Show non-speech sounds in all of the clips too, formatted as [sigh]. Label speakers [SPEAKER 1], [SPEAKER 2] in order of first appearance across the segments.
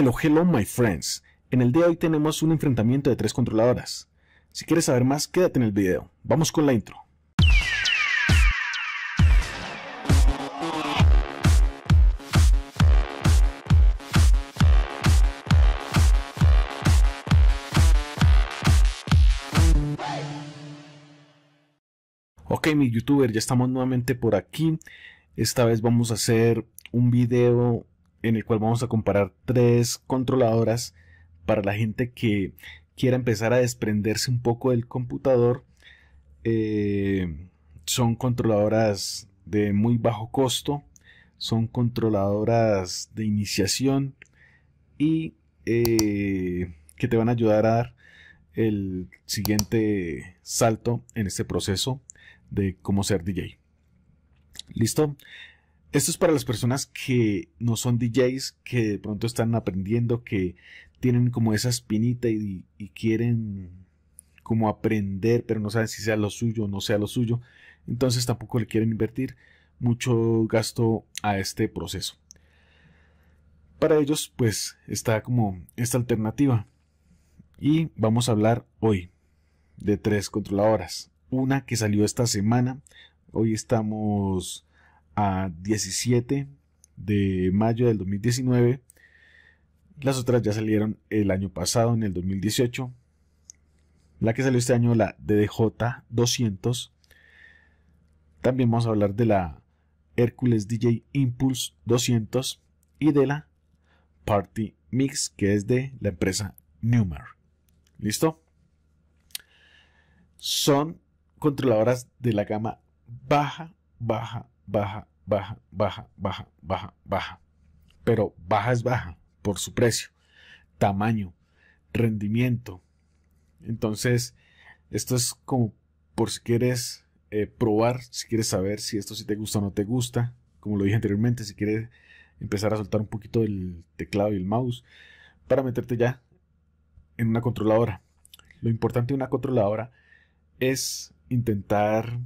[SPEAKER 1] Hello, hello, my friends. En el día de hoy tenemos un enfrentamiento de tres controladoras. Si quieres saber más, quédate en el video. Vamos con la intro. Ok, mi youtuber, ya estamos nuevamente por aquí. Esta vez vamos a hacer un video en el cual vamos a comparar tres controladoras para la gente que quiera empezar a desprenderse un poco del computador. Eh, son controladoras de muy bajo costo, son controladoras de iniciación y eh, que te van a ayudar a dar el siguiente salto en este proceso de cómo ser DJ. ¿Listo? Esto es para las personas que no son DJs, que de pronto están aprendiendo, que tienen como esa espinita y, quieren como aprender, pero no saben si sea lo suyo o no sea lo suyo. Entonces tampoco le quieren invertir mucho gasto a este proceso. Para ellos pues está como esta alternativa. Y vamos a hablar hoy de tres controladoras. Una que salió esta semana. Hoy estamos 17 de mayo del 2019. Las otras ya salieron el año pasado, en el 2018. La que salió este año, la DDJ 200. También vamos a hablar de la Hércules DJ Impulse 200 y de la Party Mix, que es de la empresa Numer. ¿Listo? Son controladoras de la gama baja, baja, baja, baja, baja, baja, baja, baja. Pero baja es baja por su precio, tamaño, rendimiento. Entonces, esto es como por si quieres eh, probar, si quieres saber si esto sí te gusta o no te gusta. Como lo dije anteriormente, si quieres empezar a soltar un poquito el teclado y el mouse para meterte ya en una controladora. Lo importante de una controladora es intentar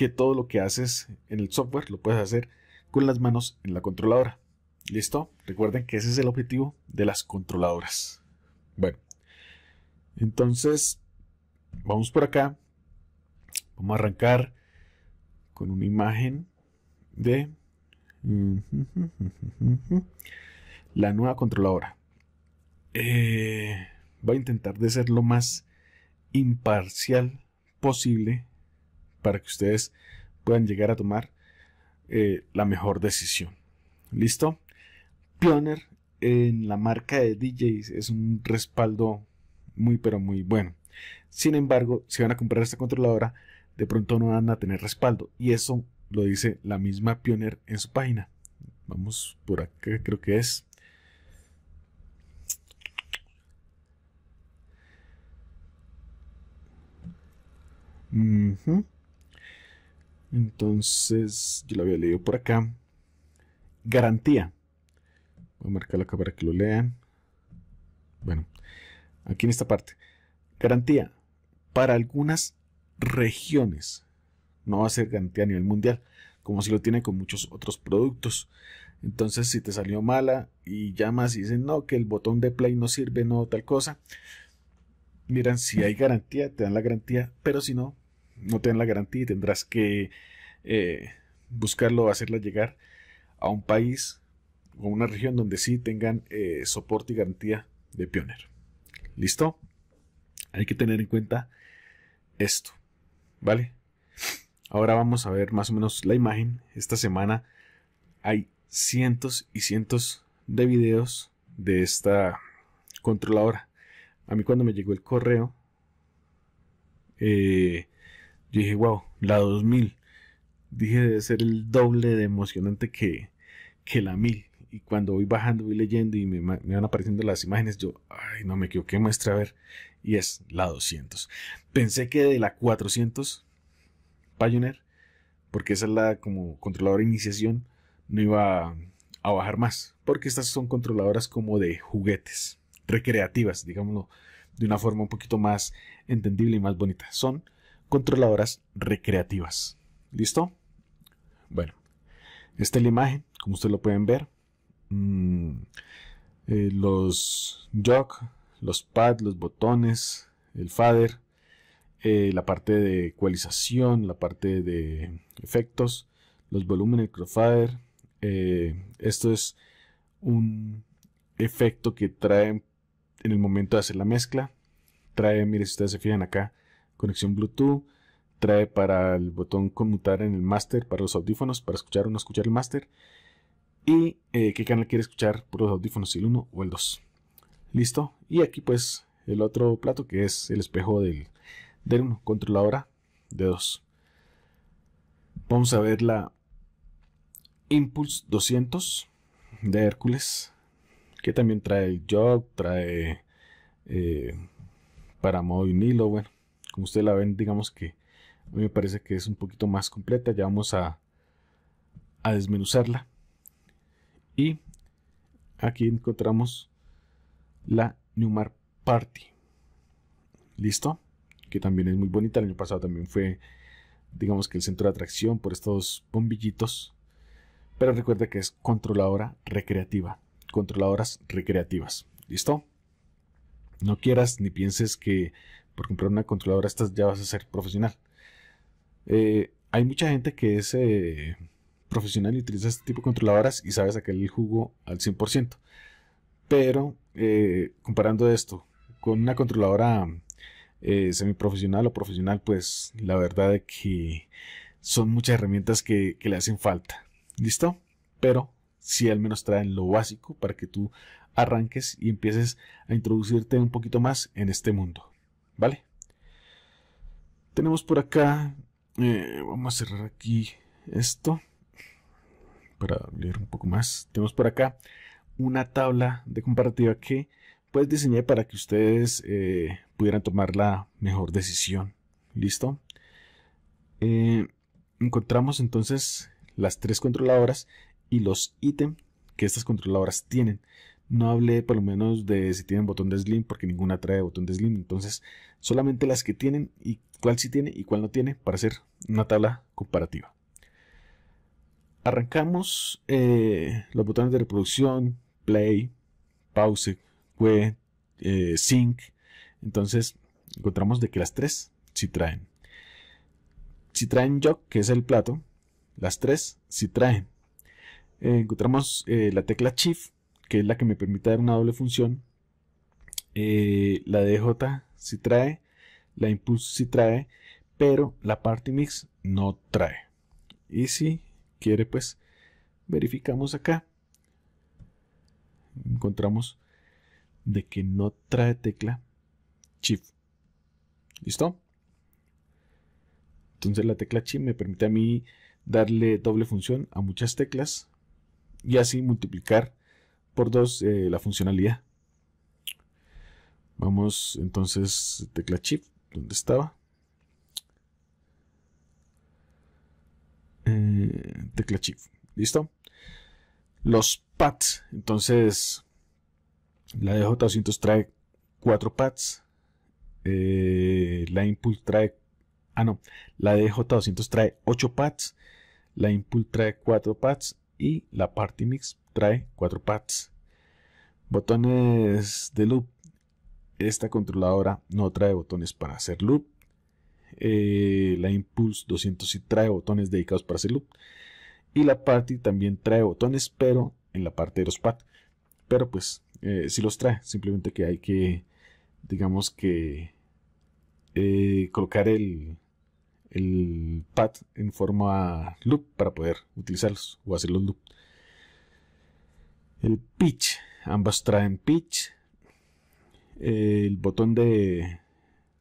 [SPEAKER 1] que todo lo que haces en el software lo puedes hacer con las manos en la controladora. ¿Listo? Recuerden que ese es el objetivo de las controladoras. Bueno, entonces vamos por acá. Vamos a arrancar con una imagen de la nueva controladora. Eh, voy a intentar de ser lo más imparcial posible para que ustedes puedan llegar a tomar eh, la mejor decisión. ¿Listo? Pioneer en la marca de DJs es un respaldo muy pero muy bueno. Sin embargo, si van a comprar esta controladora, de pronto no van a tener respaldo. Y eso lo dice la misma Pioner en su página. Vamos por acá, creo que es. Entonces, yo lo había leído por acá. Garantía. Voy a marcarlo acá para que lo lean. Bueno, aquí en esta parte. Garantía para algunas regiones. No va a ser garantía a nivel mundial, como si lo tiene con muchos otros productos. Entonces, si te salió mala y llamas y dicen, no, que el botón de play no sirve, no, tal cosa. Miran, si hay garantía, te dan la garantía, pero si no, no te dan la garantía y tendrás que buscarlo eh, buscarlo, hacerla llegar a un país o una región donde sí tengan eh, soporte y garantía de Pioneer. ¿Listo? Hay que tener en cuenta esto, ¿vale? Ahora vamos a ver más o menos la imagen. Esta semana hay cientos y cientos de videos de esta controladora. A mí cuando me llegó el correo, eh, yo dije, wow, la 2000. Dije, debe ser el doble de emocionante que, que la 1000. Y cuando voy bajando, voy leyendo y me, van apareciendo las imágenes, yo, ay, no me equivoqué, muestra a ver. Y es la 200. Pensé que de la 400, Pioneer, porque esa es la como controladora de iniciación, no iba a bajar más, porque estas son controladoras como de juguetes, recreativas, digámoslo, de una forma un poquito más entendible y más bonita. Son controladoras recreativas. ¿Listo? Bueno, esta es la imagen, como ustedes lo pueden ver. Mm, eh, los jog, los pads, los botones, el fader, eh, la parte de ecualización, la parte de efectos, los volúmenes, el crossfader. Eh, esto es un efecto que trae en el momento de hacer la mezcla. Trae, mire, si ustedes se fijan acá, conexión Bluetooth, trae para el botón conmutar en el master, para los audífonos, para escuchar o no escuchar el máster, y eh, qué canal quiere escuchar por los audífonos, el 1 o el 2. Listo, y aquí pues el otro plato que es el espejo del, del 1, controladora de 2. Vamos a ver la Impulse 200 de Hércules, que también trae el jog, trae eh, para modo nilo bueno como ustedes la ven, digamos que a mí me parece que es un poquito más completa. Ya vamos a, desmenuzarla. Y aquí encontramos la Newmar Party. ¿Listo? Que también es muy bonita. El año pasado también fue, digamos que el centro de atracción por estos bombillitos. Pero recuerda que es controladora recreativa. Controladoras recreativas. ¿Listo? No quieras ni pienses que por comprar una controladora, estas ya vas a ser profesional. Eh, hay mucha gente que es eh, profesional y utiliza este tipo de controladoras y sabe sacar el jugo al 100%. Pero eh, comparando esto con una controladora semiprofesional o profesional, pues la verdad es que son muchas herramientas que, le hacen falta. ¿Listo? Pero si al menos traen lo básico para que tú arranques y empieces a introducirte un poquito más en este mundo. ¿vale? Tenemos por acá, eh, vamos a cerrar aquí esto para leer un poco más. Tenemos por acá una tabla de comparativa que pues diseñé para que ustedes eh, pudieran tomar la mejor decisión. ¿Listo? Eh, encontramos entonces las tres controladoras y los ítems que estas controladoras tienen. No hablé por lo menos de si tienen botón de slim, porque ninguna trae botón de slim. Entonces, solamente las que tienen y cuál sí tiene y cuál no tiene para hacer una tabla comparativa. Arrancamos eh, los botones de reproducción, play, pause, que, eh, sync. Entonces, encontramos de que las tres sí traen. Si traen jog, que es el plato, las tres sí traen. Eh, encontramos la tecla shift que es la que me permite dar una doble función, eh, la DJ si trae, la impulse si trae, pero la party mix no trae. Y si quiere, pues verificamos acá. Encontramos de que no trae tecla Shift. ¿Listo? Entonces la tecla Shift me permite a mí darle doble función a muchas teclas y así multiplicar por 2 eh, la funcionalidad. Vamos entonces, tecla chip, dónde estaba. Eh, tecla chip, listo. Los pads, entonces la DJ200 trae cuatro pads. Eh, la Impulse trae. Ah, no. La DJ200 trae 8 pads. La Impulse trae 4 pads. Y la Party Mix trae 4 pads. Botones de loop. Esta controladora no trae botones para hacer loop. Eh, la Impulse 200 sí trae botones dedicados para hacer loop. Y la Party también trae botones, pero en la parte de los pads. Pero pues eh, sí los trae. Simplemente que hay que, digamos que, eh, colocar el, el pad en forma loop para poder utilizarlos o hacer los loop. El pitch Ambas traen pitch, el botón de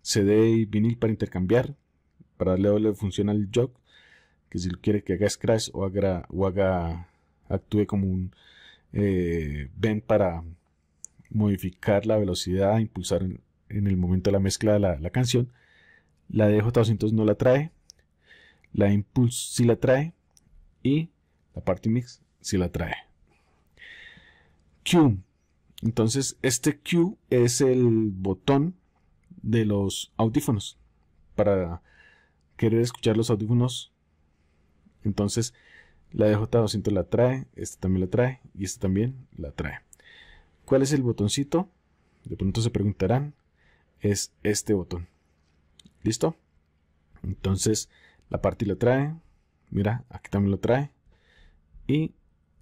[SPEAKER 1] CD y vinil para intercambiar, para darle doble función al jog, que si quiere que haga scratch o haga, actúe como un eh, para modificar la velocidad, impulsar en, el momento de la mezcla de la, la canción. La DJ200 no la trae, la Impulse si la trae y la Party Mix si la trae. Q. Entonces, este Q es el botón de los audífonos para querer escuchar los audífonos. Entonces, la DJ200 la trae, esta también la trae y esta también la trae. ¿Cuál es el botoncito? De pronto se preguntarán. Es este botón. ¿Listo? Entonces, la parte la trae. Mira, aquí también lo trae. Y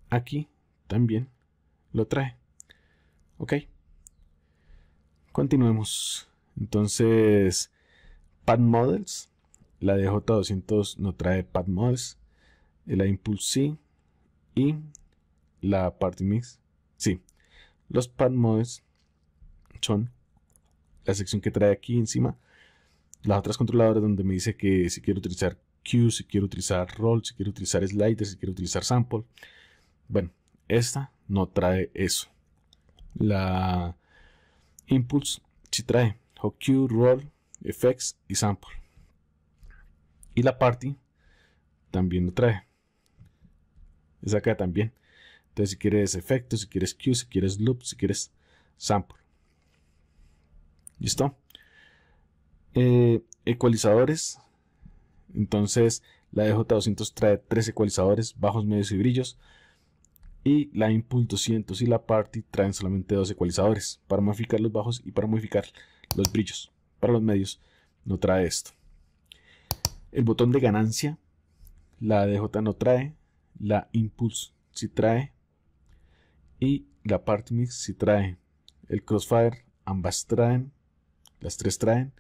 [SPEAKER 1] aquí también lo trae. Ok. Continuemos. Entonces, Pad Models. La j 200 no trae Pad Models. La Impulse Y la Party Mix. Sí. Los Pad Models son la sección que trae aquí encima. Las otras controladoras donde me dice que si quiero utilizar queue, si quiero utilizar roll, si quiero utilizar slider, si quiero utilizar sample. Bueno, esta no trae eso. La Impulse sí trae Q, Roll, Effects y Sample. Y la Party también lo trae. Es acá también. Entonces, si quieres Efecto, si quieres cue, si quieres loop, si quieres sample. ¿Listo? Eh, ecualizadores. Entonces, la DJ200 trae tres ecualizadores, bajos, medios y brillos y la Impulse 200 y la party traen solamente dos ecualizadores para modificar los bajos y para modificar los brillos. Para los medios no trae esto. El botón de ganancia, la DJ no trae, la impulse si trae y la party mix si trae. El crossfire ambas traen, las tres traen.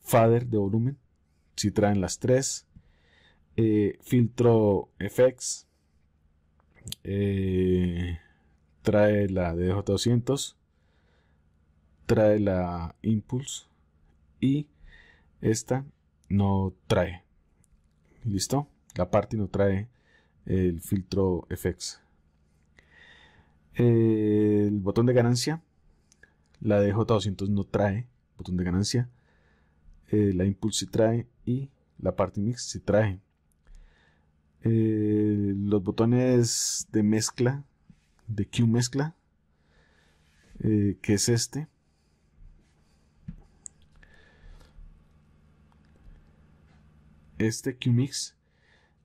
[SPEAKER 1] Fader de volumen si traen las tres. Eh, filtro effects eh, trae la DJ200, trae la Impulse y esta no trae. ¿Listo? La party no trae el filtro FX. El botón de ganancia, la DJ200 no trae botón de ganancia, eh, la Impulse si trae y la Party Mix si trae. Eh, los botones de mezcla, de Q mezcla, eh, que es este. Este Q mix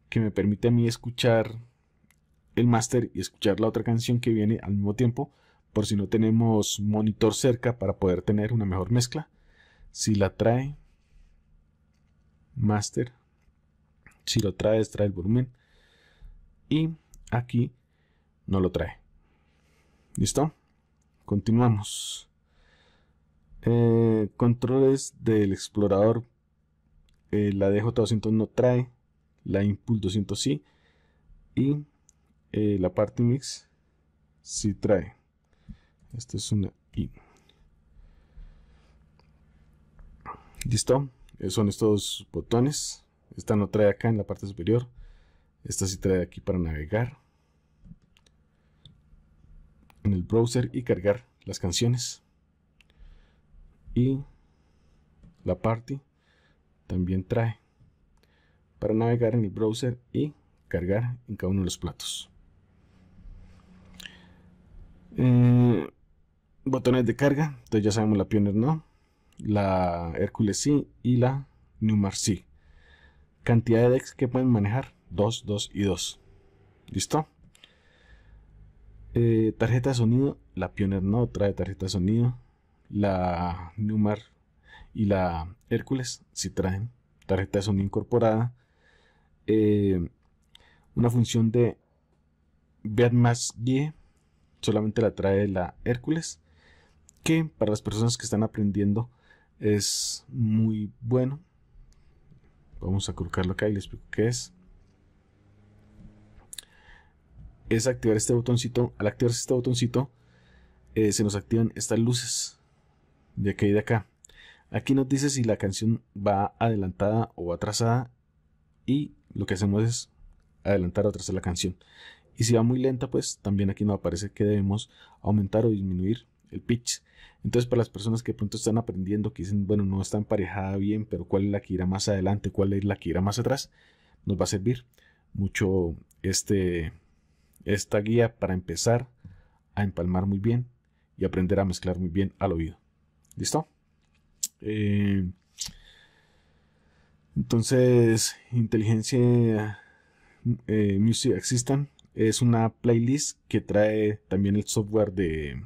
[SPEAKER 1] que me permite a mí escuchar el máster y escuchar la otra canción que viene al mismo tiempo, por si no tenemos monitor cerca para poder tener una mejor mezcla. Si la trae, master. Si lo traes, trae el volumen. Y aquí no lo trae. ¿Listo? Continuamos. Eh, controles del explorador. Eh, la DJ200 no trae. La Impulse 200 sí. Y eh, la parte Mix sí trae. Esta es una I. ¿Listo? son estos botones esta no trae acá en la parte superior. Esta sí trae aquí para navegar en el browser y cargar las canciones. Y la party también trae para navegar en el browser y cargar en cada uno de los platos. Eh, botones de carga, entonces ya sabemos la Pioneer no, la Hércules sí y la Newmar sí cantidad de decks que pueden manejar. 2, 2 y 2. ¿Listo? Eh, tarjeta de sonido. La Pioneer no trae tarjeta de sonido. La Numar y la Hércules si traen tarjeta de sonido incorporada. Eh, una función de más Y, solamente la trae la Hércules, que para las personas que están aprendiendo es muy bueno Vamos a colocarlo acá y les explico qué es. Es activar este botoncito. Al activarse este botoncito, eh, se nos activan estas luces de aquí y de acá. Aquí nos dice si la canción va adelantada o atrasada. Y lo que hacemos es adelantar o atrasar la canción. Y si va muy lenta, pues también aquí nos aparece que debemos aumentar o disminuir el pitch. Entonces, para las personas que pronto están aprendiendo, que dicen, bueno, no está emparejada bien, pero cuál es la que irá más adelante, cuál es la que irá más atrás, nos va a servir mucho este, esta guía para empezar a empalmar muy bien y aprender a mezclar muy bien al oído. ¿Listo? Eh, entonces, inteligencia eh, Music Assistant es una playlist que trae también el software de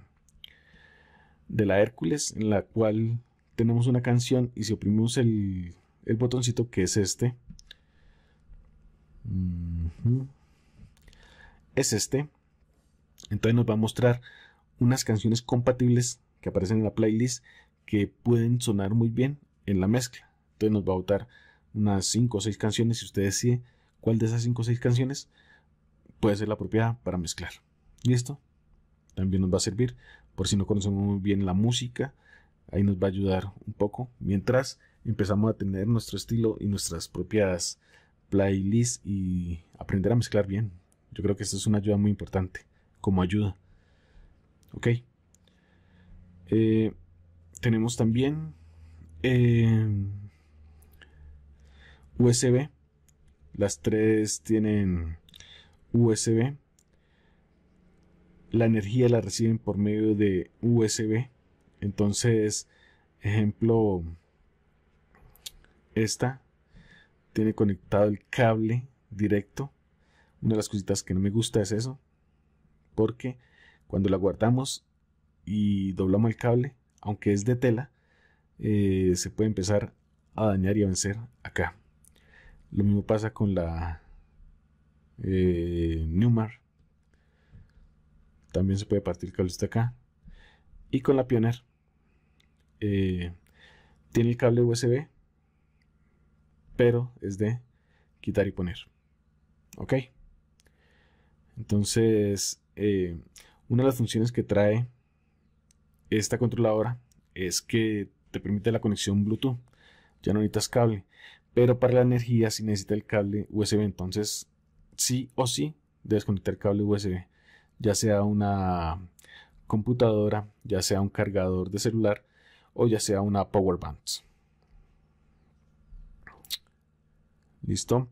[SPEAKER 1] de la Hércules, en la cual tenemos una canción y si oprimimos el, el botoncito que es este, es este, entonces nos va a mostrar unas canciones compatibles que aparecen en la playlist que pueden sonar muy bien en la mezcla. Entonces nos va a botar unas 5 o 6 canciones y usted decide cuál de esas 5 o 6 canciones puede ser la apropiada para mezclar. y esto También nos va a servir por si no conocemos muy bien la música, ahí nos va a ayudar un poco, mientras empezamos a tener nuestro estilo y nuestras propias playlists y aprender a mezclar bien. Yo creo que esto es una ayuda muy importante, como ayuda. Ok. Eh, tenemos también eh, USB. Las tres tienen USB la energía la reciben por medio de USB. Entonces, ejemplo, esta tiene conectado el cable directo. Una de las cositas que no me gusta es eso, porque cuando la guardamos y doblamos el cable, aunque es de tela, eh, se puede empezar a dañar y a vencer acá. Lo mismo pasa con la eh, Newmar también se puede partir cable hasta acá. Y con la Pioneer. Eh, tiene el cable USB. Pero es de quitar y poner. ¿Ok? Entonces, eh, una de las funciones que trae esta controladora es que te permite la conexión Bluetooth. Ya no necesitas cable. Pero para la energía si necesita el cable USB. Entonces, sí o sí, debes conectar cable USB ya sea una computadora, ya sea un cargador de celular o ya sea una power bank. Listo.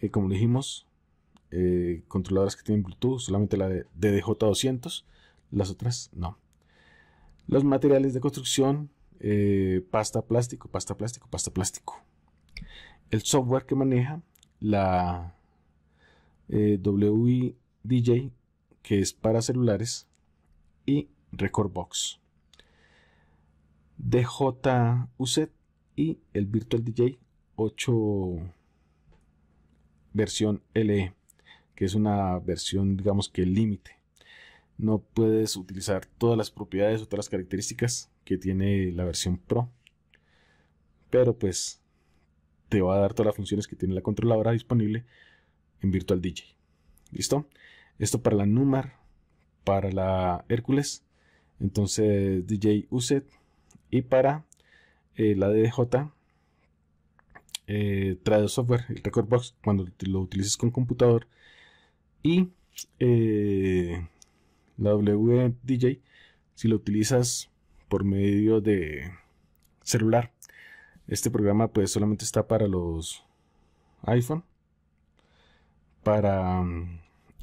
[SPEAKER 1] Eh, como dijimos, eh, controladoras que tienen Bluetooth, solamente la de DDJ200, las otras no. Los materiales de construcción, eh, pasta plástico, pasta plástico, pasta plástico. El software que maneja la eh, DJ que es para celulares, y Recordbox. DJUZ y el Virtual DJ 8 versión LE, que es una versión, digamos que límite. No puedes utilizar todas las propiedades o todas las características que tiene la versión Pro, pero pues te va a dar todas las funciones que tiene la controladora disponible en Virtual DJ. ¿Listo? Esto para la Numar, para la Hércules, entonces DJ Uset y para eh, la DJ eh, trae software, el record box, cuando lo utilices con computador y eh, la WDJ si lo utilizas por medio de celular. Este programa pues solamente está para los iPhone, para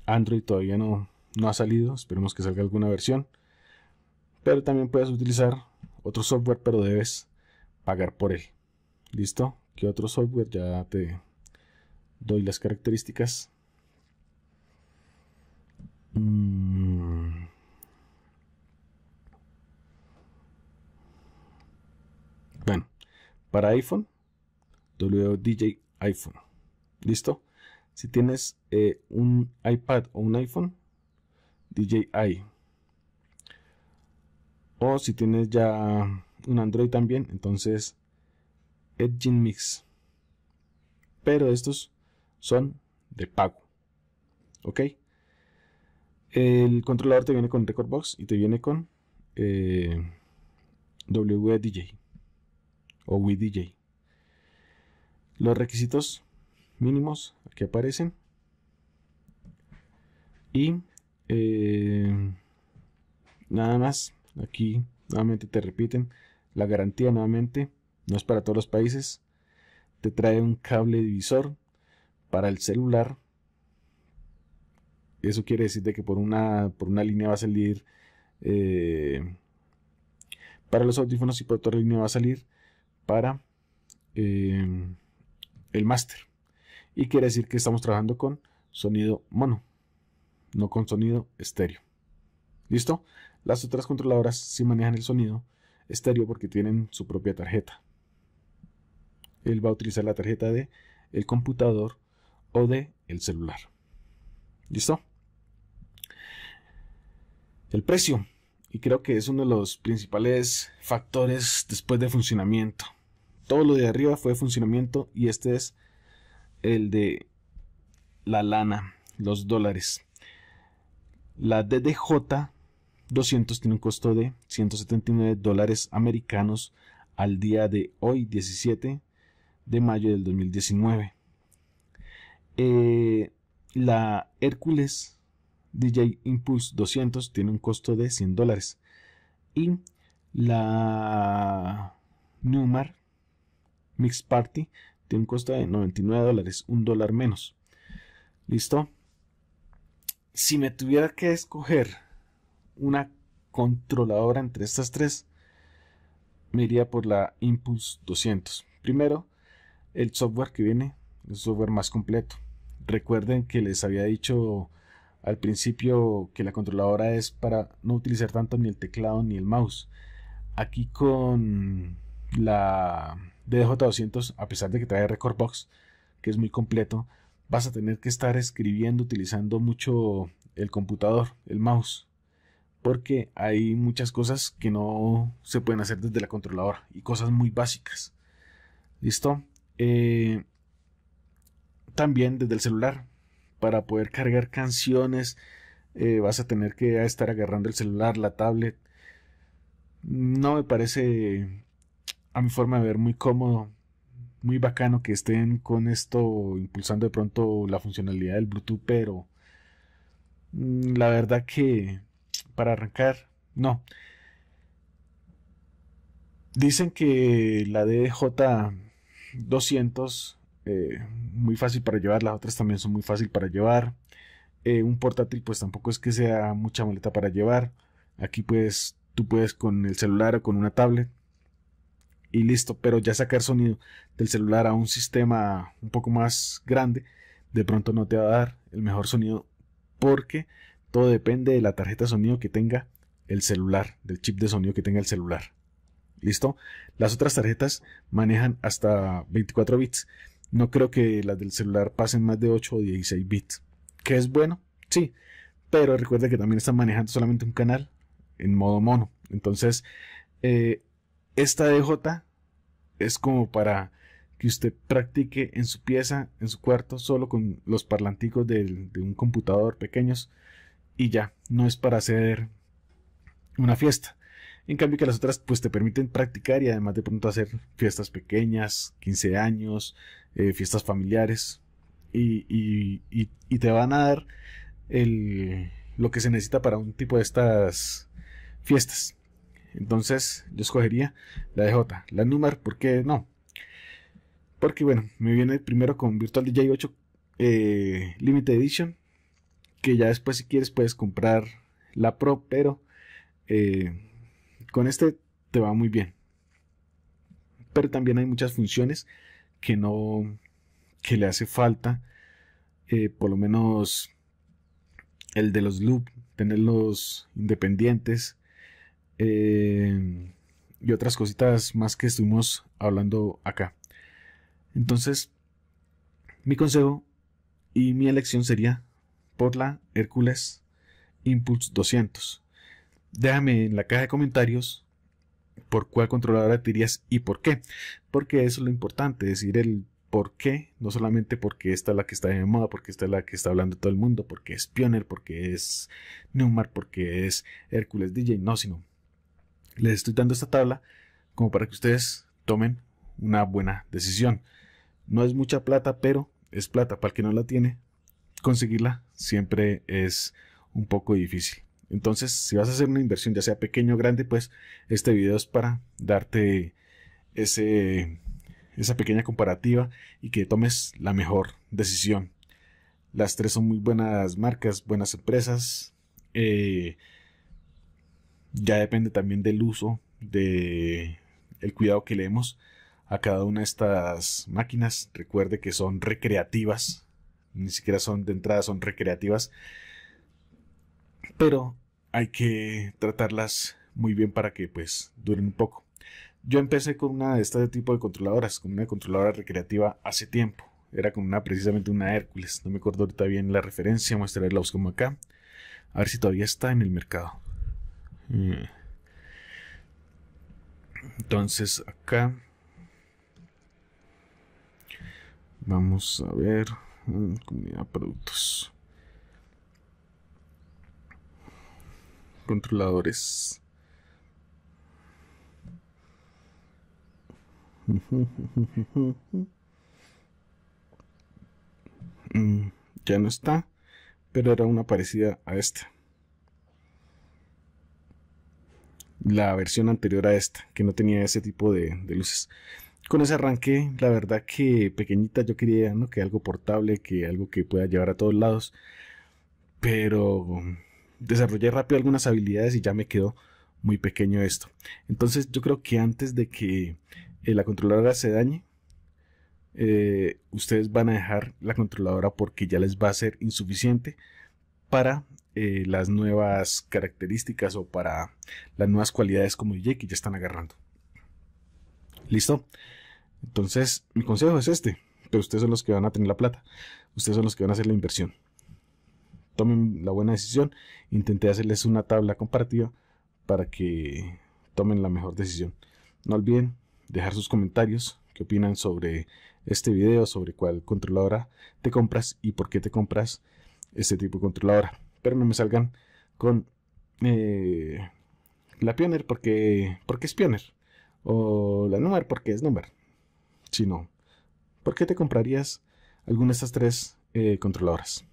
[SPEAKER 1] Android todavía no, ha salido, esperemos que salga alguna versión. Pero también puedes utilizar otro software, pero debes pagar por él. ¿Listo? ¿Qué otro software? Ya te doy las características. Mm. Bueno, para iPhone, WDJ iPhone. ¿Listo? Si tienes eh, un iPad o un iPhone, DJI. O si tienes ya un Android también, entonces in Mix. Pero estos son de pago. ¿Ok? El controlador te viene con RecordBox y te viene con eh, WDJ o WDJ. Los requisitos mínimos que aparecen. Y eh, nada más, aquí nuevamente te repiten, la garantía nuevamente no es para todos los países. Te trae un cable divisor para el celular. Eso quiere decir de que por una, por una línea va a salir eh, para los audífonos y por otra línea va a salir para eh, el máster y quiere decir que estamos trabajando con sonido mono, no con sonido estéreo. ¿Listo? Las otras controladoras sí manejan el sonido estéreo porque tienen su propia tarjeta. Él va a utilizar la tarjeta de el computador o de el celular. ¿Listo? El precio. Y creo que es uno de los principales factores después de funcionamiento. Todo lo de arriba fue funcionamiento y este es el de la lana, los dólares. La DDJ 200 tiene un costo de 179 dólares americanos al día de hoy, 17 de mayo del 2019. Eh, la Hércules DJ Impulse 200 tiene un costo de 100 dólares. Y la Newmar Mix Party un costo de 99 dólares, un dólar menos. ¿Listo? Si me tuviera que escoger una controladora entre estas tres, me iría por la Impulse 200. Primero, el software que viene, el software más completo. Recuerden que les había dicho al principio que la controladora es para no utilizar tanto ni el teclado ni el mouse. Aquí con la dj 200 a pesar de que trae Record que es muy completo, vas a tener que estar escribiendo utilizando mucho el computador, el mouse, porque hay muchas cosas que no se pueden hacer desde la controladora y cosas muy básicas. ¿Listo? Eh, también desde el celular, para poder cargar canciones, eh, vas a tener que estar agarrando el celular, la tablet. No me parece a mi forma de ver, muy cómodo, muy bacano que estén con esto impulsando de pronto la funcionalidad del Bluetooth, pero mm, la verdad que para arrancar, no. Dicen que la DJ200 eh, muy fácil para llevar, las otras también son muy fácil para llevar. Eh, un portátil pues tampoco es que sea mucha maleta para llevar. Aquí pues tú puedes con el celular o con una tablet y listo. Pero ya sacar sonido del celular a un sistema un poco más grande, de pronto no te va a dar el mejor sonido porque todo depende de la tarjeta de sonido que tenga el celular, del chip de sonido que tenga el celular. ¿Listo? Las otras tarjetas manejan hasta 24 bits. No creo que las del celular pasen más de 8 o 16 bits. ¿Que es bueno? Sí. Pero recuerda que también están manejando solamente un canal en modo mono. Entonces, eh, esta DJ es como para que usted practique en su pieza, en su cuarto, solo con los parlanticos de, un computador pequeños y ya, no es para hacer una fiesta. En cambio que las otras pues te permiten practicar y además de pronto hacer fiestas pequeñas, 15 años, eh, fiestas familiares y, te van a dar lo que se necesita para un tipo de estas fiestas. Entonces yo escogería la DJ, la Numer, ¿por qué no? Porque bueno, me viene primero con Virtual DJ 8 eh, Limited Edition, que ya después si quieres puedes comprar la Pro, pero eh, con este te va muy bien. Pero también hay muchas funciones que no, que le hace falta, eh, por lo menos el de los loops, tenerlos independientes, Em, y otras cositas más que estuvimos hablando acá. Entonces, mi consejo y mi elección sería por la Hércules Impulse 200. Déjame en la caja de comentarios por cuál controladora te y por qué. Porque eso es lo importante, decir el por qué, no solamente porque esta es la que está de moda, porque esta es la que está hablando todo el mundo, porque es Pioneer, porque es Neumar, porque es Hércules DJ, no, sino les estoy dando esta tabla como para que ustedes tomen una buena decisión. No es mucha plata, pero es plata. Para el que no la tiene, conseguirla siempre es un poco difícil. Entonces, si vas a hacer una inversión, ya sea pequeño o grande, pues este video es para darte ese, esa pequeña comparativa y que tomes la mejor decisión. Las tres son muy buenas marcas, buenas empresas. Eh, ya depende también del uso, de el cuidado que leemos a cada una de estas máquinas. Recuerde que son recreativas, ni siquiera son de entrada, son recreativas. Pero hay que tratarlas muy bien para que pues duren un poco. Yo empecé con una de este tipo de controladoras, con una controladora recreativa hace tiempo. Era con una precisamente una Hércules. No me acuerdo ahorita bien la referencia, mostraré la como acá. A ver si todavía está en el mercado. Entonces acá vamos a ver mm, comunidad productos. Controladores. [laughs] Mm, ya no está, pero era una parecida a esta. la versión anterior a esta, que no tenía ese tipo de, luces. Con ese arranque, la verdad que pequeñita yo quería ¿no? que algo portable, que algo que pueda llevar a todos lados. Pero desarrollé rápido algunas habilidades y ya me quedó muy pequeño esto. Entonces yo creo que antes de que eh, la controladora se dañe, eh, ustedes van a dejar la controladora porque ya les va a ser insuficiente para eh, las nuevas características o para las nuevas cualidades como DJ que ya están agarrando. ¿Listo? Entonces, mi consejo es este, pero ustedes son los que van a tener la plata, ustedes son los que van a hacer la inversión. Tomen la buena decisión, intenté hacerles una tabla comparativa para que tomen la mejor decisión. No olviden dejar sus comentarios, qué opinan sobre este video, sobre cuál controladora te compras y por qué te compras este tipo de controladora espero no me salgan con eh, la Pioneer porque, porque es Pioneer. O la numer porque es Number. Si no, ¿por qué te comprarías alguna de estas tres eh, controladoras?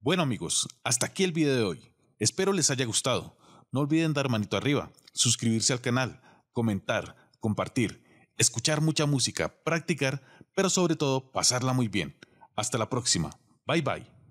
[SPEAKER 1] Bueno amigos, hasta aquí el video de hoy. Espero les haya gustado. No olviden dar manito arriba, suscribirse al canal, comentar, compartir, escuchar mucha música, practicar, pero sobre todo pasarla muy bien. Hasta la próxima. Bye bye.